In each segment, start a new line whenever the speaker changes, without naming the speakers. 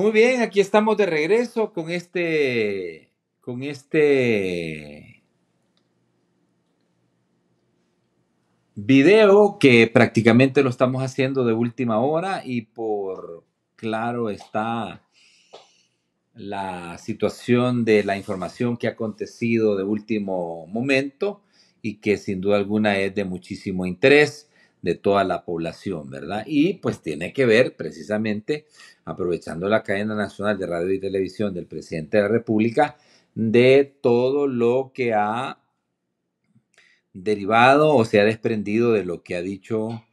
Muy bien, aquí estamos de regreso con este, con este video que prácticamente lo estamos haciendo de última hora y por claro está la situación de la información que ha acontecido de último momento y que sin duda alguna es de muchísimo interés de toda la población, ¿verdad? Y pues tiene que ver precisamente, aprovechando la cadena nacional de radio y televisión del presidente de la República, de todo lo que ha derivado o se ha desprendido de lo que ha dicho,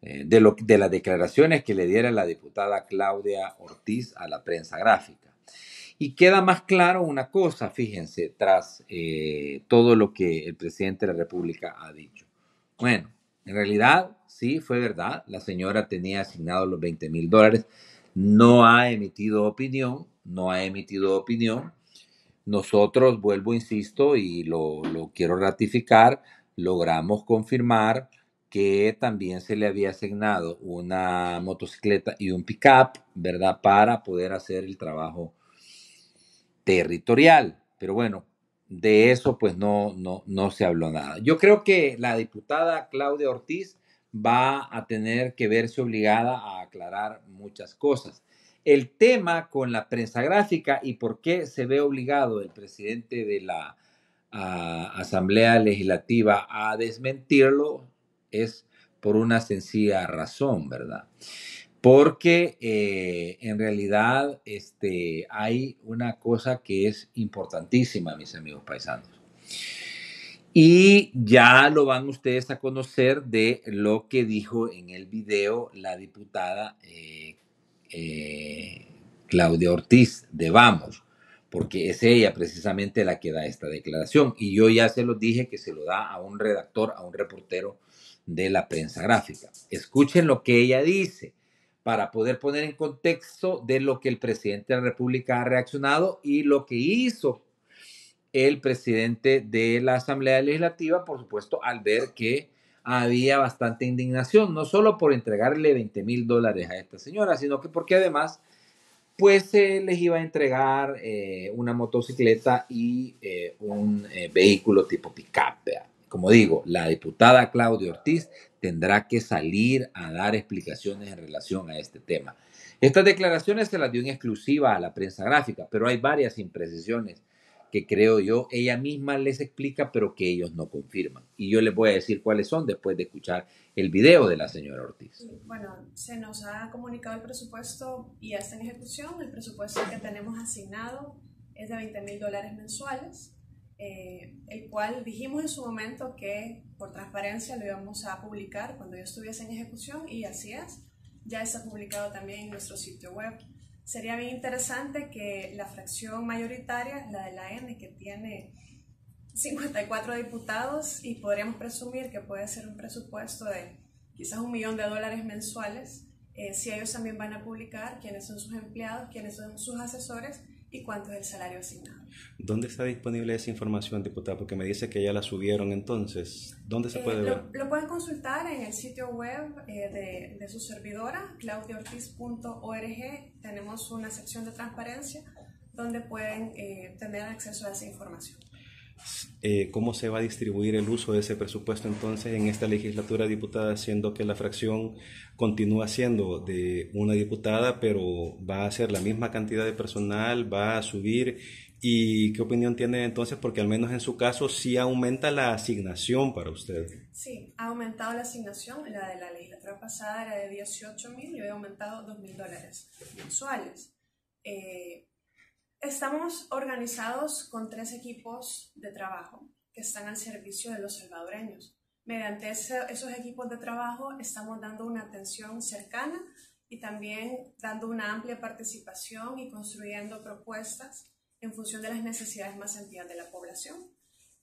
eh, de, lo, de las declaraciones que le diera la diputada Claudia Ortiz a la prensa gráfica. Y queda más claro una cosa, fíjense, tras eh, todo lo que el presidente de la República ha dicho. Bueno, en realidad, sí, fue verdad. La señora tenía asignado los 20 mil dólares. No ha emitido opinión, no ha emitido opinión. Nosotros, vuelvo, insisto, y lo, lo quiero ratificar, logramos confirmar que también se le había asignado una motocicleta y un pickup, ¿verdad? Para poder hacer el trabajo territorial. Pero bueno, de eso pues no, no, no se habló nada. Yo creo que la diputada Claudia Ortiz va a tener que verse obligada a aclarar muchas cosas. El tema con la prensa gráfica y por qué se ve obligado el presidente de la ah, Asamblea Legislativa a desmentirlo es por una sencilla razón, ¿verdad? porque eh, en realidad este, hay una cosa que es importantísima, mis amigos paisanos. Y ya lo van ustedes a conocer de lo que dijo en el video la diputada eh, eh, Claudia Ortiz de Vamos, porque es ella precisamente la que da esta declaración. Y yo ya se lo dije que se lo da a un redactor, a un reportero de la prensa gráfica. Escuchen lo que ella dice para poder poner en contexto de lo que el presidente de la República ha reaccionado y lo que hizo el presidente de la Asamblea Legislativa, por supuesto, al ver que había bastante indignación, no solo por entregarle 20 mil dólares a esta señora, sino que porque además, pues se les iba a entregar eh, una motocicleta y eh, un eh, vehículo tipo picapea. Como digo, la diputada Claudia Ortiz tendrá que salir a dar explicaciones en relación a este tema. Estas declaraciones se las dio en exclusiva a la prensa gráfica, pero hay varias imprecisiones que creo yo ella misma les explica, pero que ellos no confirman. Y yo les voy a decir cuáles son después de escuchar el video de la señora Ortiz.
Eh, bueno, se nos ha comunicado el presupuesto y está en ejecución. El presupuesto que tenemos asignado es de 20 mil dólares mensuales. Eh, el cual dijimos en su momento que por transparencia lo íbamos a publicar cuando ya estuviese en ejecución y así es. Ya está publicado también en nuestro sitio web. Sería bien interesante que la fracción mayoritaria, la de la N, que tiene 54 diputados y podríamos presumir que puede ser un presupuesto de quizás un millón de dólares mensuales, eh, si ellos también van a publicar quiénes son sus empleados, quiénes son sus asesores y cuánto es el salario asignado.
¿Dónde está disponible esa información, diputada? Porque me dice que ya la subieron entonces. ¿Dónde se eh, puede ver?
Lo, pueden consultar en el sitio web eh, de, de, su servidora, claudiaortiz.org. Tenemos una sección de transparencia donde pueden eh, tener acceso a esa información.
Eh, cómo se va a distribuir el uso de ese presupuesto entonces en esta legislatura diputada, siendo que la fracción continúa siendo de una diputada, pero va a ser la misma cantidad de personal, va a subir. ¿Y qué opinión tiene entonces? Porque al menos en su caso sí aumenta la asignación para usted.
Sí, ha aumentado la asignación. La de la legislatura pasada era de 18 mil y hoy ha aumentado 2 mil dólares mensuales. Eh, Estamos organizados con tres equipos de trabajo que están al servicio de los salvadoreños. Mediante esos equipos de trabajo estamos dando una atención cercana y también dando una amplia participación y construyendo propuestas en función de las necesidades más sentidas de la población.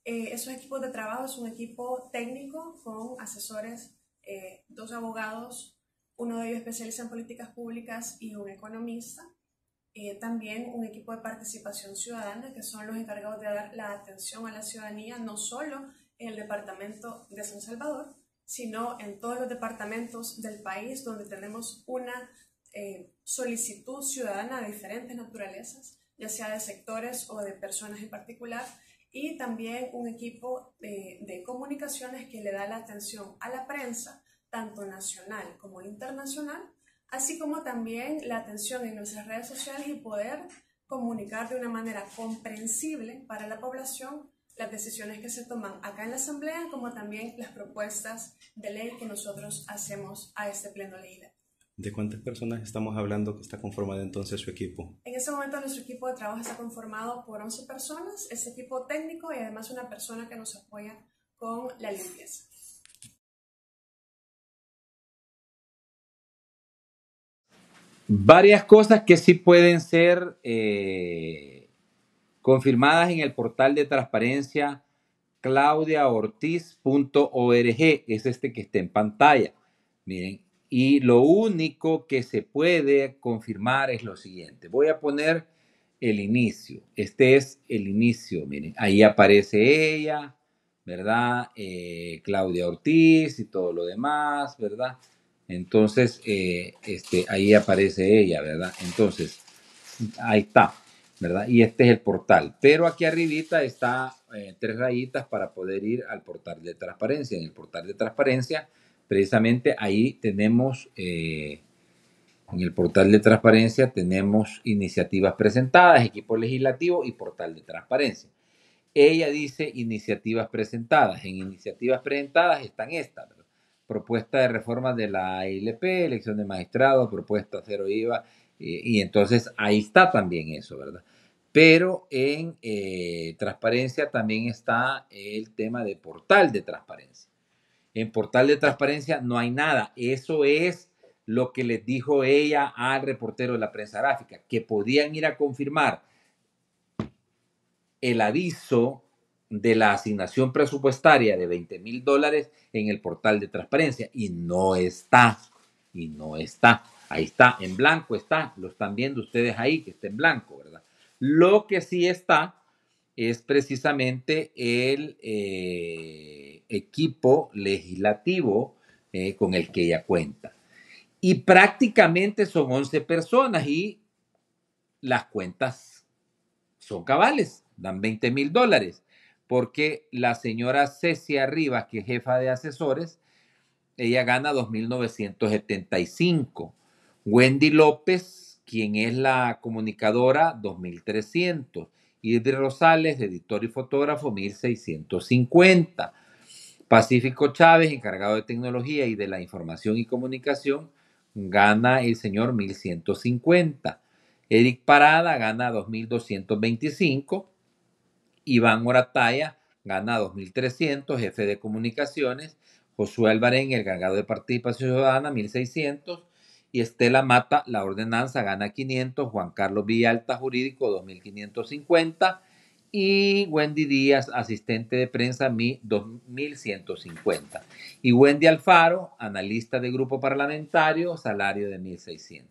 Eh, esos equipos de trabajo es un equipo técnico con asesores, eh, dos abogados, uno de ellos especialista en políticas públicas y un economista. Eh, también un equipo de participación ciudadana que son los encargados de dar la atención a la ciudadanía, no solo en el departamento de San Salvador, sino en todos los departamentos del país donde tenemos una eh, solicitud ciudadana de diferentes naturalezas, ya sea de sectores o de personas en particular, y también un equipo eh, de comunicaciones que le da la atención a la prensa, tanto nacional como internacional, así como también la atención en nuestras redes sociales y poder comunicar de una manera comprensible para la población las decisiones que se toman acá en la Asamblea, como también las propuestas de ley que nosotros hacemos a este Pleno Legislativo.
¿De cuántas personas estamos hablando que está conformado entonces su equipo?
En ese momento nuestro equipo de trabajo está conformado por 11 personas, ese equipo técnico y además una persona que nos apoya con la limpieza.
varias cosas que sí pueden ser eh, confirmadas en el portal de transparencia claudiaortiz.org, es este que está en pantalla. Miren, y lo único que se puede confirmar es lo siguiente. Voy a poner el inicio. Este es el inicio, miren. Ahí aparece ella, ¿verdad? Eh, Claudia Ortiz y todo lo demás, ¿verdad? Entonces, eh, este, ahí aparece ella, ¿verdad? Entonces, ahí está, ¿verdad? Y este es el portal. Pero aquí arribita está eh, tres rayitas para poder ir al portal de transparencia. En el portal de transparencia, precisamente ahí tenemos, eh, en el portal de transparencia tenemos iniciativas presentadas, equipo legislativo y portal de transparencia. Ella dice iniciativas presentadas. En iniciativas presentadas están estas, ¿verdad? propuesta de reforma de la ILP, elección de magistrados, propuesta cero IVA, y entonces ahí está también eso, ¿verdad? Pero en eh, transparencia también está el tema de portal de transparencia. En portal de transparencia no hay nada. Eso es lo que les dijo ella al reportero de la prensa gráfica, que podían ir a confirmar el aviso de la asignación presupuestaria de 20 mil dólares en el portal de transparencia y no está, y no está. Ahí está, en blanco está, lo están viendo ustedes ahí, que está en blanco, ¿verdad? Lo que sí está es precisamente el eh, equipo legislativo eh, con el que ella cuenta. Y prácticamente son 11 personas y las cuentas son cabales, dan 20 mil dólares porque la señora Cecia Rivas, que es jefa de asesores, ella gana 2.975. Wendy López, quien es la comunicadora, 2.300. Irvi Rosales, editor y fotógrafo, 1.650. Pacífico Chávez, encargado de tecnología y de la información y comunicación, gana el señor 1.150. Eric Parada gana 2.225. Iván Morataya gana 2.300, jefe de comunicaciones. Josué Alvarén, el cargado de participación ciudadana, 1.600. Y Estela Mata, la ordenanza, gana 500. Juan Carlos Villalta, jurídico, 2.550. Y Wendy Díaz, asistente de prensa, 2.150. Y Wendy Alfaro, analista de grupo parlamentario, salario de 1.600.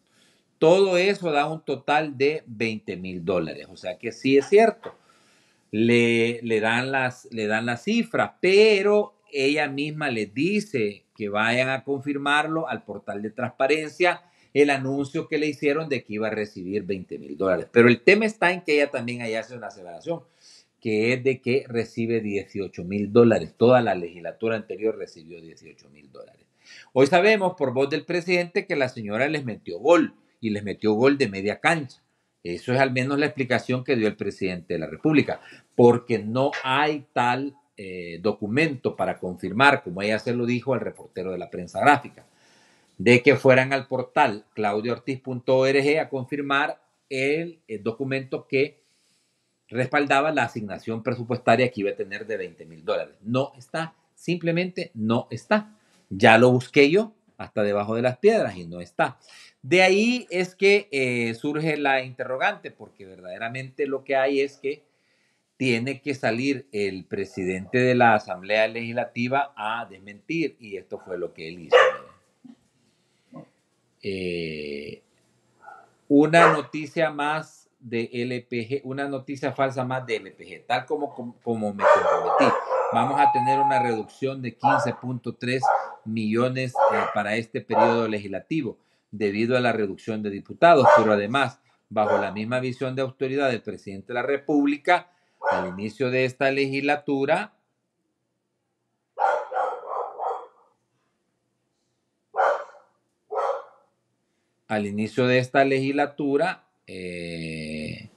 Todo eso da un total de 20 mil dólares. O sea que sí es cierto le, le, dan las, le dan las cifras, pero ella misma les dice que vayan a confirmarlo al portal de transparencia el anuncio que le hicieron de que iba a recibir 20 mil dólares. Pero el tema está en que ella también ahí hace una aceleración, que es de que recibe 18 mil dólares. Toda la legislatura anterior recibió 18 mil dólares. Hoy sabemos por voz del presidente que la señora les metió gol y les metió gol de media cancha. Eso es al menos la explicación que dio el presidente de la República, porque no hay tal eh, documento para confirmar, como ella se lo dijo al reportero de la prensa gráfica, de que fueran al portal claudioortiz.org a confirmar el, el, documento que respaldaba la asignación presupuestaria que iba a tener de 20 mil dólares. No está, simplemente no está. Ya lo busqué yo, hasta debajo de las piedras y no está. De ahí es que eh, surge la interrogante, porque verdaderamente lo que hay es que tiene que salir el presidente de la Asamblea Legislativa a desmentir, y esto fue lo que él hizo. Eh, una noticia más de LPG, una noticia falsa más de LPG, tal como, como me comprometí vamos a tener una reducción de 15.3 millones eh, para este periodo legislativo debido a la reducción de diputados, pero además, bajo la misma visión de autoridad del presidente de la República, al inicio de esta legislatura, al inicio de esta legislatura, eh,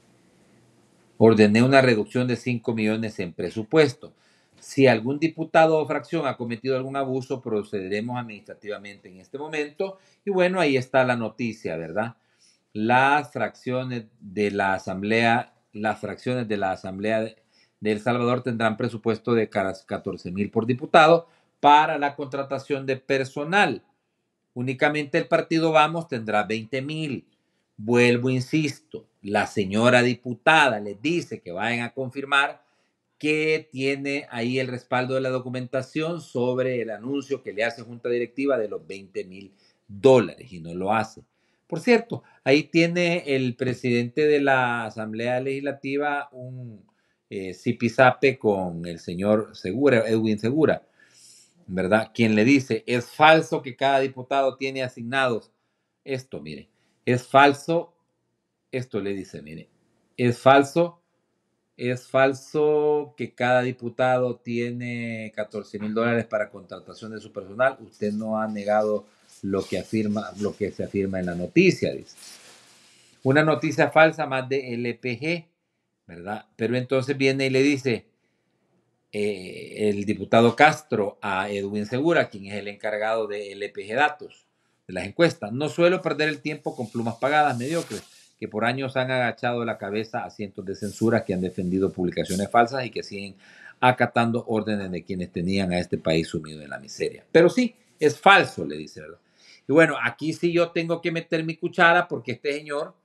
ordené una reducción de 5 millones en presupuesto. Si algún diputado o fracción ha cometido algún abuso, procederemos administrativamente en este momento. Y bueno, ahí está la noticia, ¿verdad? Las fracciones de la Asamblea, las fracciones de la Asamblea de El Salvador tendrán presupuesto de 14 mil por diputado para la contratación de personal. Únicamente el partido Vamos tendrá 20 mil. Vuelvo, insisto, la señora diputada les dice que vayan a confirmar que tiene ahí el respaldo de la documentación sobre el anuncio que le hace Junta Directiva de los 20 mil dólares y no lo hace. Por cierto, ahí tiene el presidente de la Asamblea Legislativa un eh, zipizape con el señor Segura, Edwin Segura, ¿verdad? Quien le dice, es falso que cada diputado tiene asignados esto, mire, es falso, esto le dice, mire, es falso es falso que cada diputado tiene 14 mil dólares para contratación de su personal. Usted no ha negado lo que afirma, lo que se afirma en la noticia, dice. Una noticia falsa más de LPG, ¿verdad? Pero entonces viene y le dice eh, el diputado Castro a Edwin Segura, quien es el encargado de LPG Datos, de las encuestas. No suelo perder el tiempo con plumas pagadas mediocres que por años han agachado la cabeza a cientos de censuras que han defendido publicaciones falsas y que siguen acatando órdenes de quienes tenían a este país sumido en la miseria. Pero sí, es falso, le dice, Y bueno, aquí sí yo tengo que meter mi cuchara porque este señor,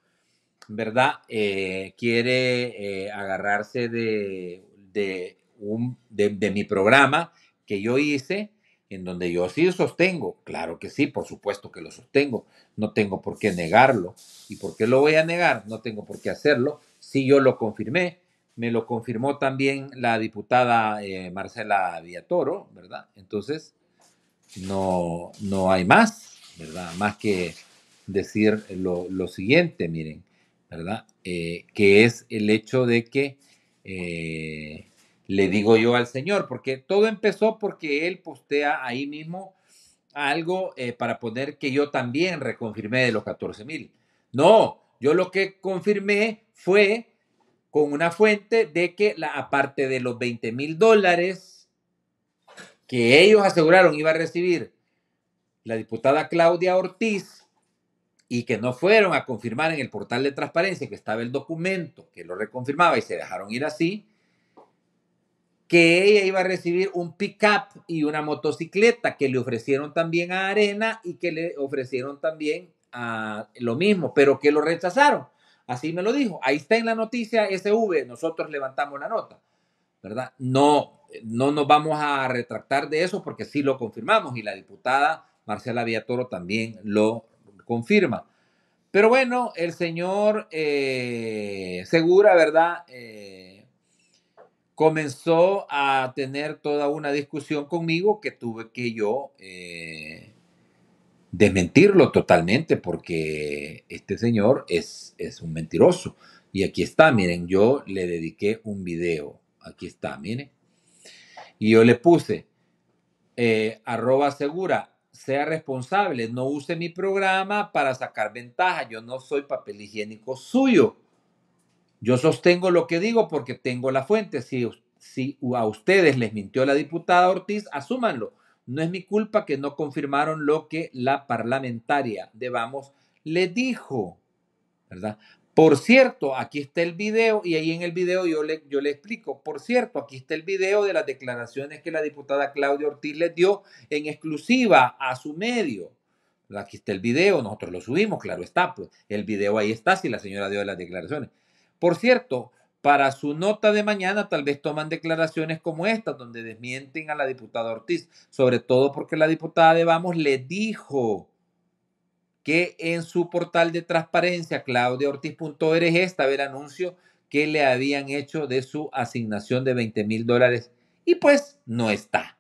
¿verdad? Eh, quiere eh, agarrarse de, de mi programa que yo hice en donde yo sí sostengo, claro que sí, por supuesto que lo sostengo, no tengo por qué negarlo. ¿Y por qué lo voy a negar? No tengo por qué hacerlo. Si yo lo confirmé, me lo confirmó también la diputada eh, Marcela Villatoro, ¿verdad? Entonces, no, no hay más, ¿verdad? Más que decir lo, siguiente, miren, ¿verdad? Eh, que es el hecho de que eh, le digo yo al Señor, porque todo empezó porque él postea ahí mismo algo eh, para poner que yo también reconfirmé de los 14 mil. No, yo lo que confirmé fue con una fuente de que la, aparte de los 20 mil dólares que ellos aseguraron iba a recibir la diputada Claudia Ortiz y que no fueron a confirmar en el portal de transparencia que estaba el documento que lo reconfirmaba y se dejaron ir así, que ella iba a recibir un pickup y una motocicleta que le ofrecieron también a Arena y que le ofrecieron también a lo mismo, pero que lo rechazaron. Así me lo dijo. Ahí está en la noticia SV, nosotros levantamos la nota, ¿verdad? No, no nos vamos a retractar de eso porque sí lo confirmamos y la diputada Marcela Villatoro también lo confirma. Pero bueno, el señor eh, Segura, ¿verdad? Eh, comenzó a tener toda una discusión conmigo que tuve que yo eh, desmentirlo totalmente porque este señor es, es un mentiroso. Y aquí está, miren, yo le dediqué un video. Aquí está, miren. Y yo le puse, eh, arroba segura, sea responsable, no use mi programa para sacar ventaja. Yo no soy papel higiénico suyo. Yo sostengo lo que digo porque tengo la fuente. Si, a ustedes les mintió la diputada Ortiz, asúmanlo. No es mi culpa que no confirmaron lo que la parlamentaria de Vamos le dijo, ¿verdad? Por cierto, aquí está el video y ahí en el video yo le, explico. Por cierto, aquí está el video de las declaraciones que la diputada Claudia Ortiz le dio en exclusiva a su medio. Aquí está el video, nosotros lo subimos, claro está, pues. el video ahí está si la señora dio las declaraciones. Por cierto, para su nota de mañana tal vez toman declaraciones como esta, donde desmienten a la diputada Ortiz, sobre todo porque la diputada de Vamos le dijo que en su portal de transparencia, claudiaortiz.org, estaba el anuncio que le habían hecho de su asignación de 20 mil dólares y pues no está.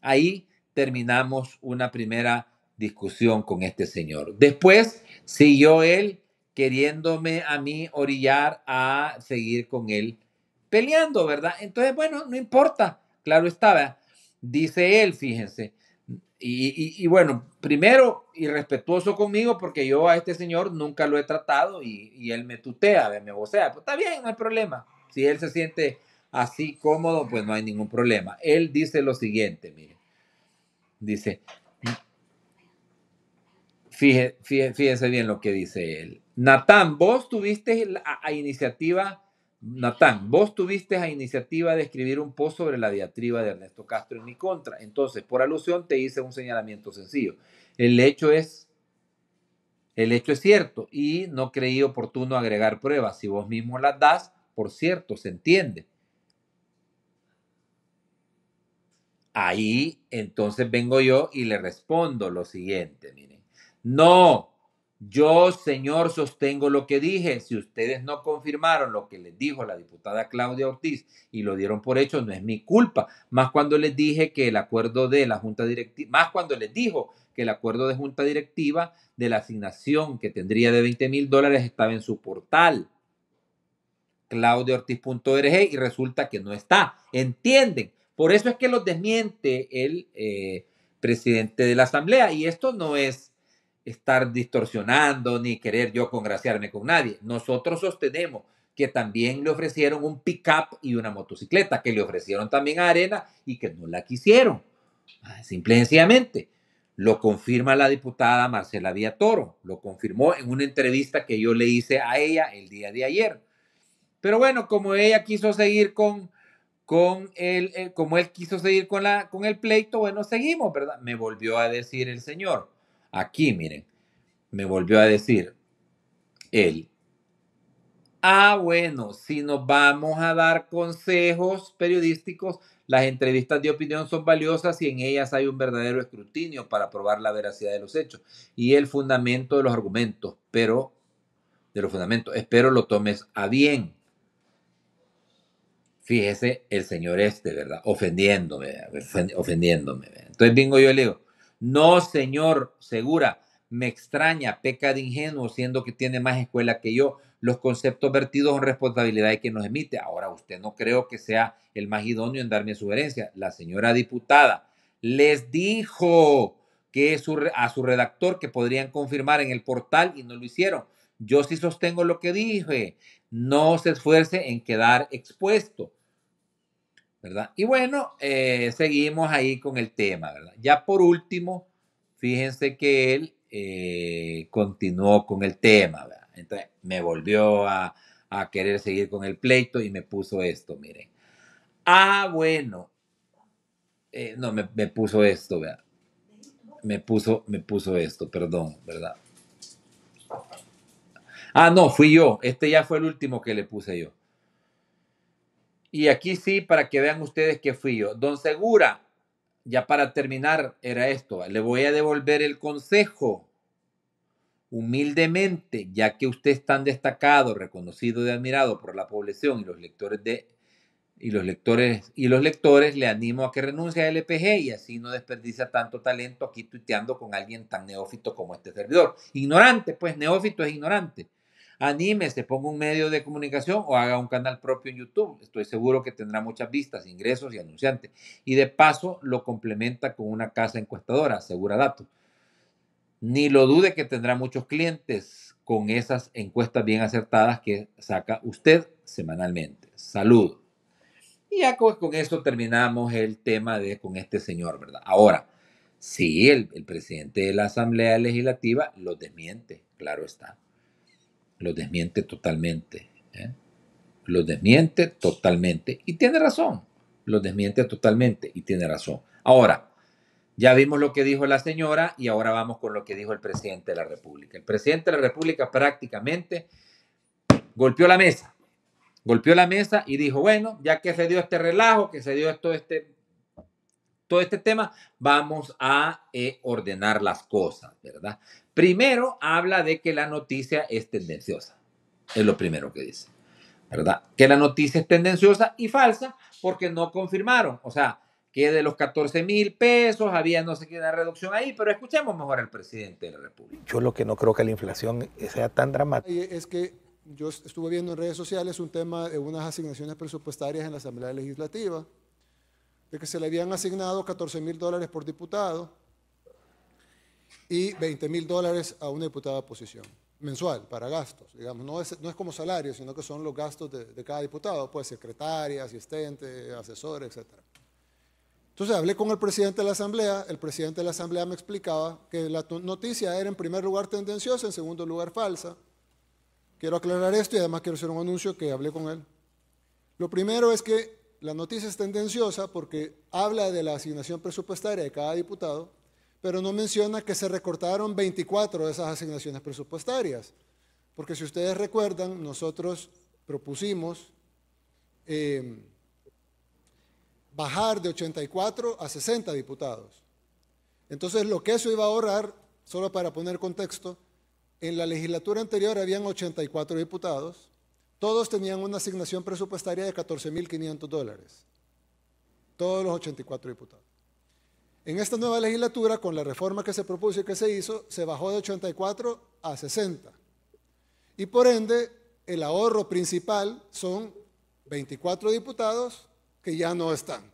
Ahí terminamos una primera discusión con este señor. Después siguió él queriéndome a mí orillar a seguir con él peleando, ¿verdad? Entonces, bueno, no importa, claro estaba. dice él, fíjense. Y, bueno, primero, irrespetuoso conmigo porque yo a este señor nunca lo he tratado y, él me tutea, me vocea, pues está bien, no hay problema. Si él se siente así cómodo, pues no hay ningún problema. Él dice lo siguiente, mire, Dice, fíjense bien lo que dice él. Natán, vos tuviste a, iniciativa, Natán, vos tuviste a iniciativa de escribir un post sobre la diatriba de Ernesto Castro en mi contra. Entonces, por alusión, te hice un señalamiento sencillo. El hecho es, el hecho es cierto y no creí oportuno agregar pruebas. Si vos mismo las das, por cierto, se entiende. Ahí entonces vengo yo y le respondo lo siguiente, miren. No, yo, señor, sostengo lo que dije. Si ustedes no confirmaron lo que les dijo la diputada Claudia Ortiz y lo dieron por hecho, no es mi culpa. Más cuando les dije que el acuerdo de la Junta Directiva, más cuando les dijo que el acuerdo de Junta Directiva de la asignación que tendría de 20 mil dólares estaba en su portal claudiaortiz.org y resulta que no está. ¿Entienden? Por eso es que lo desmiente el eh, presidente de la Asamblea y esto no es estar distorsionando ni querer yo congraciarme con nadie. Nosotros sostenemos que también le ofrecieron un pickup y una motocicleta, que le ofrecieron también a Arena y que no la quisieron. Ah, simple y sencillamente. Lo confirma la diputada Marcela Toro, lo confirmó en una entrevista que yo le hice a ella el día de ayer. Pero bueno, como ella quiso seguir con, con el, eh, como él quiso seguir con, la, con el pleito, bueno, seguimos, ¿verdad? Me volvió a decir el señor. Aquí, miren, me volvió a decir él. Ah, bueno, si nos vamos a dar consejos periodísticos, las entrevistas de opinión son valiosas y en ellas hay un verdadero escrutinio para probar la veracidad de los hechos y el fundamento de los argumentos, pero de los fundamentos, espero lo tomes a bien. Fíjese el señor este, ¿verdad? Ofendiéndome, ofendiéndome. Entonces vengo yo y le digo, no, señor, segura, me extraña, peca de ingenuo, siendo que tiene más escuela que yo. Los conceptos vertidos son responsabilidad que nos emite. Ahora, usted no creo que sea el más idóneo en darme su sugerencia. La señora diputada les dijo que a su redactor que podrían confirmar en el portal y no lo hicieron. Yo sí sostengo lo que dije. No se esfuerce en quedar expuesto. Y bueno, eh, seguimos ahí con el tema, ¿verdad? Ya por último, fíjense que él eh, continuó con el tema, ¿verdad? Entonces me volvió a, querer seguir con el pleito y me puso esto, miren. Ah, bueno. Eh, no, me, puso esto, ¿verdad? Me puso, me puso esto, perdón, ¿verdad? Ah, no, fui yo. Este ya fue el último que le puse yo. Y aquí sí, para que vean ustedes qué fui yo. Don Segura, ya para terminar, era esto. Le voy a devolver el consejo. Humildemente, ya que usted es tan destacado, reconocido y admirado por la población y los lectores de y los lectores y los lectores le animo a que renuncie a LPG y así no desperdicia tanto talento aquí tuiteando con alguien tan neófito como este servidor. Ignorante, pues neófito es ignorante. Anímese, ponga un medio de comunicación o haga un canal propio en YouTube. Estoy seguro que tendrá muchas vistas, ingresos y anunciantes. Y de paso lo complementa con una casa encuestadora, Segura Datos. Ni lo dude que tendrá muchos clientes con esas encuestas bien acertadas que saca usted semanalmente. Saludo. Y ya con, eso terminamos el tema de con este señor, ¿verdad? Ahora, sí, el, el presidente de la Asamblea Legislativa lo desmiente, claro está lo desmiente totalmente. ¿eh? Lo desmiente totalmente y tiene razón. Lo desmiente totalmente y tiene razón. Ahora, ya vimos lo que dijo la señora y ahora vamos con lo que dijo el presidente de la República. El presidente de la República prácticamente golpeó la mesa. Golpeó la mesa y dijo, bueno, ya que se dio este relajo, que se dio esto, este, todo este tema, vamos a eh, ordenar las cosas, ¿verdad? Primero habla de que la noticia es tendenciosa. Es lo primero que dice. ¿Verdad? Que la noticia es tendenciosa y falsa porque no confirmaron. O sea, que de los 14 mil pesos había no sé qué la reducción ahí, pero escuchemos mejor al presidente de la República.
Yo lo que no creo que la inflación sea tan dramática. Es que yo estuve viendo en redes sociales un tema de unas asignaciones presupuestarias en la Asamblea Legislativa, de que se le habían asignado 14 mil dólares por diputado y 20 mil dólares a una diputada de mensual para gastos, digamos, no es, como salario, sino que son los gastos de, de cada diputado, pues secretaria, asistente, asesor, etc. Entonces hablé con el presidente de la Asamblea, el presidente de la Asamblea me explicaba que la noticia era en primer lugar tendenciosa, en segundo lugar falsa. Quiero aclarar esto y además quiero hacer un anuncio que hablé con él. Lo primero es que la noticia es tendenciosa porque habla de la asignación presupuestaria de cada diputado, pero no menciona que se recortaron 24 de esas asignaciones presupuestarias. Porque si ustedes recuerdan, nosotros propusimos em, bajar de 84 a 60 diputados. Entonces, lo que eso iba a ahorrar, solo para poner contexto, en la legislatura anterior habían 84 diputados, todos tenían una asignación presupuestaria de 14.500 dólares, todos los 84 diputados. En esta nueva legislatura, con la reforma que se propuso y que se hizo, se bajó de 84 a 60. Y por ende, el ahorro principal son 24 diputados que ya no están,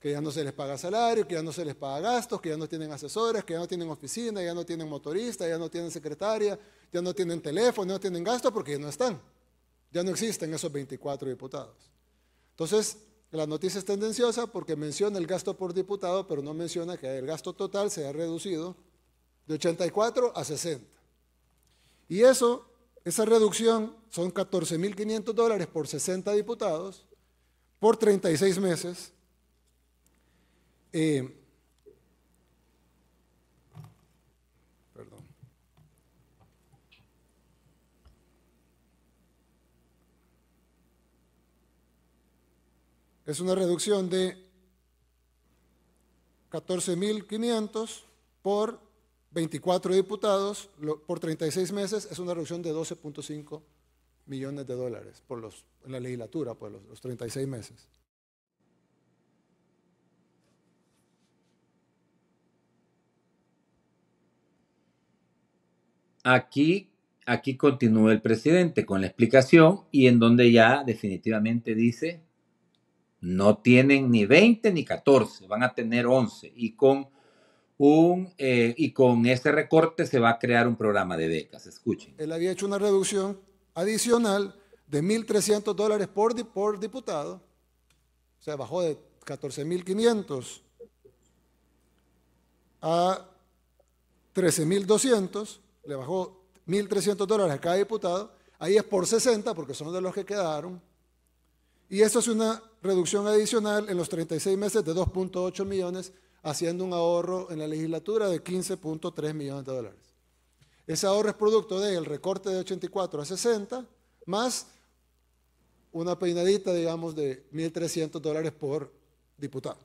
que ya no se les paga salario, que ya no se les paga gastos, que ya no tienen asesores, que ya no tienen oficina, ya no tienen motorista, ya no tienen secretaria, ya no tienen teléfono, ya no tienen gastos porque ya no están. Ya no existen esos 24 diputados. Entonces, la noticia es tendenciosa porque menciona el gasto por diputado, pero no menciona que el gasto total se ha reducido de 84 a 60. Y eso, esa reducción son 14.500 dólares por 60 diputados por 36 meses. Eh, es una reducción de 14.500 por 24 diputados por 36 meses, es una reducción de 12.5 millones de dólares por los, en la legislatura, por los, 36 meses.
Aquí, aquí continúa el presidente con la explicación y en donde ya definitivamente dice no tienen ni 20 ni 14, van a tener 11 y con, un, eh, y con ese recorte se va a crear un programa de becas. Escuchen.
Él había hecho una reducción adicional de 1.300 dólares por, por diputado, o sea, bajó de 14.500 a 13.200, le bajó 1.300 dólares a cada diputado, ahí es por 60 porque son de los que quedaron, y eso es una reducción adicional en los 36 meses de 2.8 millones, haciendo un ahorro en la legislatura de 15.3 millones de dólares. Ese ahorro es producto del recorte de 84 a 60, más una peinadita, digamos, de 1.300 dólares por diputado.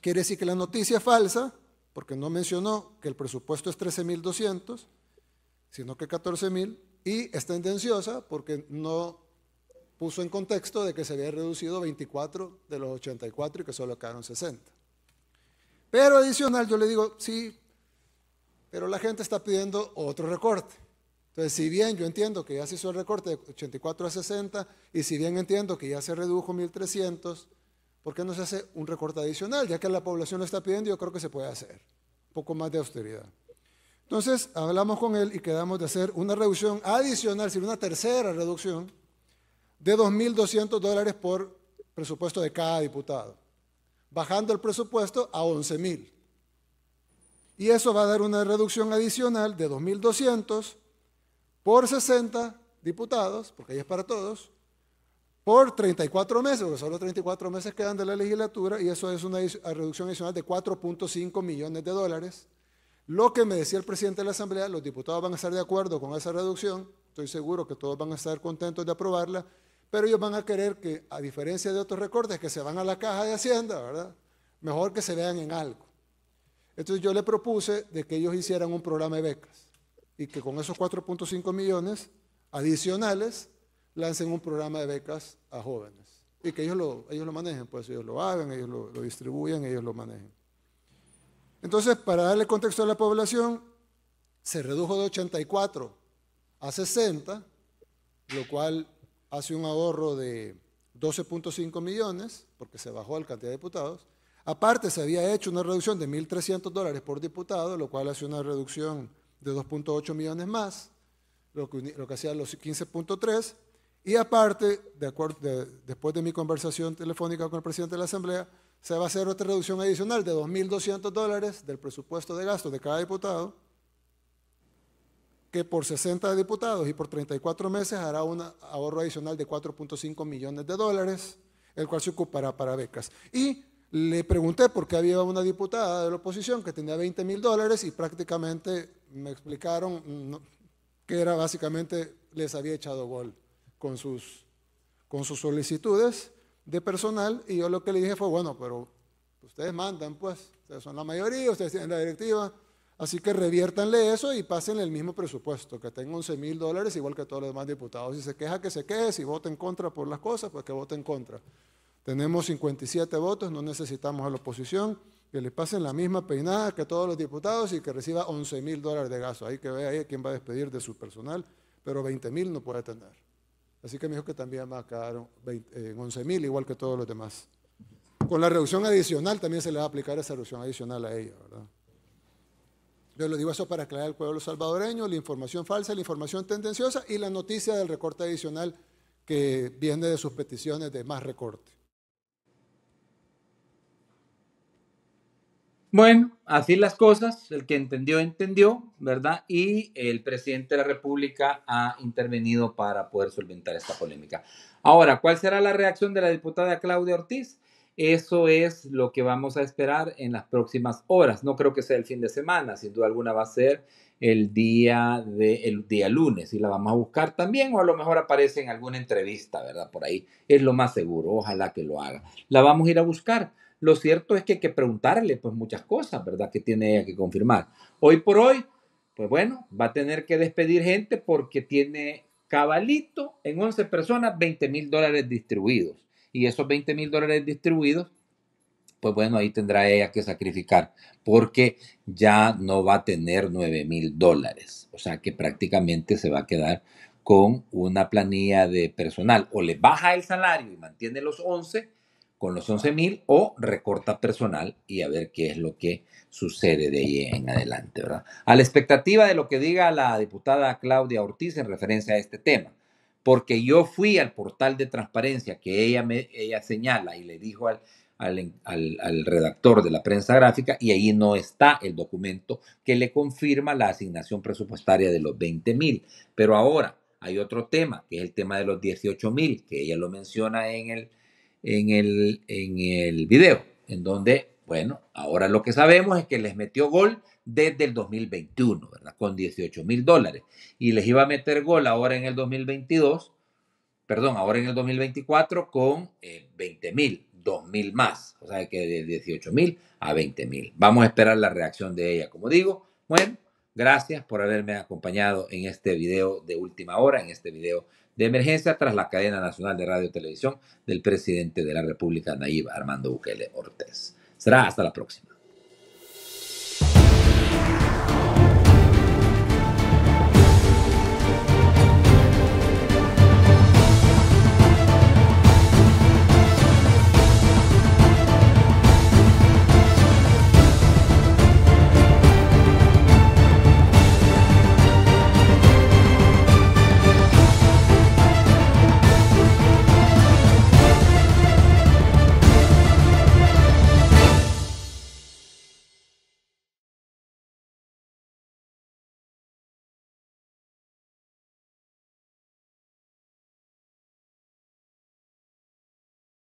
Quiere decir que la noticia es falsa, porque no mencionó que el presupuesto es 13.200, sino que 14.000, y es tendenciosa porque no puso en contexto de que se había reducido 24 de los 84 y que solo quedaron 60. Pero adicional yo le digo, sí, pero la gente está pidiendo otro recorte. Entonces, si bien yo entiendo que ya se hizo el recorte de 84 a 60 y si bien entiendo que ya se redujo 1.300, ¿por qué no se hace un recorte adicional? Ya que la población lo está pidiendo, yo creo que se puede hacer. Un poco más de austeridad. Entonces, hablamos con él y quedamos de hacer una reducción adicional, decir, una tercera reducción de 2.200 dólares por presupuesto de cada diputado, bajando el presupuesto a 11.000. Y eso va a dar una reducción adicional de 2.200 por 60 diputados, porque ahí es para todos, por 34 meses, porque solo 34 meses quedan de la legislatura, y eso es una reducción adicional de 4.5 millones de dólares. Lo que me decía el presidente de la Asamblea, los diputados van a estar de acuerdo con esa reducción, estoy seguro que todos van a estar contentos de aprobarla, pero ellos van a querer que, a diferencia de otros recortes que se van a la caja de Hacienda, ¿verdad? Mejor que se vean en algo. Entonces yo le propuse de que ellos hicieran un programa de becas y que con esos 4.5 millones adicionales lancen un programa de becas a jóvenes y que ellos lo, ellos lo manejen, pues ellos lo hagan, ellos lo, lo distribuyen, ellos lo manejen. Entonces, para darle contexto a la población, se redujo de 84 a 60, lo cual hace un ahorro de 12.5 millones, porque se bajó la cantidad de diputados. Aparte, se había hecho una reducción de 1.300 dólares por diputado, lo cual hace una reducción de 2.8 millones más, lo que, hacían los 15.3. Y aparte, de acuerdo, después de mi conversación telefónica con el presidente de la Asamblea, se va a hacer otra reducción adicional de 2.200 dólares del presupuesto de gasto de cada diputado que por 60 diputados y por 34 meses hará un ahorro adicional de 4.5 millones de dólares, el cual se ocupará para becas. Y le pregunté por qué había una diputada de la oposición que tenía 20 mil dólares y prácticamente me explicaron mm, que era básicamente les había echado gol con sus, con sus solicitudes de personal y yo lo que le dije fue, bueno, pero ustedes mandan pues, ustedes son la mayoría, ustedes tienen la directiva, Así que reviértanle eso y pasen el mismo presupuesto, que tenga 11 mil dólares igual que todos los demás diputados. Si se queja, que se queje, si vota en contra por las cosas, pues que vote en contra. Tenemos 57 votos, no necesitamos a la oposición, que le pasen la misma peinada que todos los diputados y que reciba 11 mil dólares de gasto. Ahí que ve ahí quién va a despedir de su personal, pero 20 mil no puede tener. Así que me dijo que también va a quedar en 11 mil igual que todos los demás. Con la reducción adicional también se le va a aplicar esa reducción adicional a ella, ¿verdad? Yo lo digo eso para aclarar al pueblo salvadoreño, la información falsa, la información tendenciosa y la noticia del recorte adicional que viene de sus peticiones de más recorte. Bueno, así las cosas, el que
entendió, entendió, ¿verdad? Y el presidente de la República ha intervenido para poder solventar esta polémica. Ahora, ¿cuál será la reacción de la diputada Claudia Ortiz? Eso es lo que vamos a esperar en las próximas horas. No creo que sea el fin de semana, sin duda alguna va a ser el día de, el día lunes y la vamos a buscar también o a lo mejor aparece en alguna entrevista, ¿verdad? Por ahí es lo más seguro, ojalá que lo haga. La vamos a ir a buscar. Lo cierto es que hay que preguntarle pues muchas cosas, ¿verdad? Que tiene ella que confirmar. Hoy por hoy, pues bueno, va a tener que despedir gente porque tiene cabalito en 11 personas 20 mil dólares distribuidos y esos 20 mil dólares distribuidos, pues bueno, ahí tendrá ella que sacrificar porque ya no va a tener 9 mil dólares. O sea que prácticamente se va a quedar con una planilla de personal. O le baja el salario y mantiene los 11 con los 11 mil o recorta personal y a ver qué es lo que sucede de ahí en adelante, ¿verdad? A la expectativa de lo que diga la diputada Claudia Ortiz en referencia a este tema porque yo fui al portal de transparencia que ella, me, ella señala y le dijo al, redactor de la prensa gráfica y ahí no está el documento que le confirma la asignación presupuestaria de los 20 mil. Pero ahora hay otro tema, que es el tema de los 18 mil, que ella lo menciona en el, en, el, en el video, en donde, bueno, ahora lo que sabemos es que les metió gol desde el 2021, ¿verdad? Con 18 mil dólares. Y les iba a meter gol ahora en el 2022, perdón, ahora en el 2024 con 20 eh, mil, 2 mil más. O sea que de 18 mil a 20 mil. Vamos a esperar la reacción de ella, como digo. Bueno, gracias por haberme acompañado en este video de última hora, en este video de emergencia tras la cadena nacional de radio y televisión del presidente de la República, naiva Armando Bukele Ortiz. Será hasta la próxima.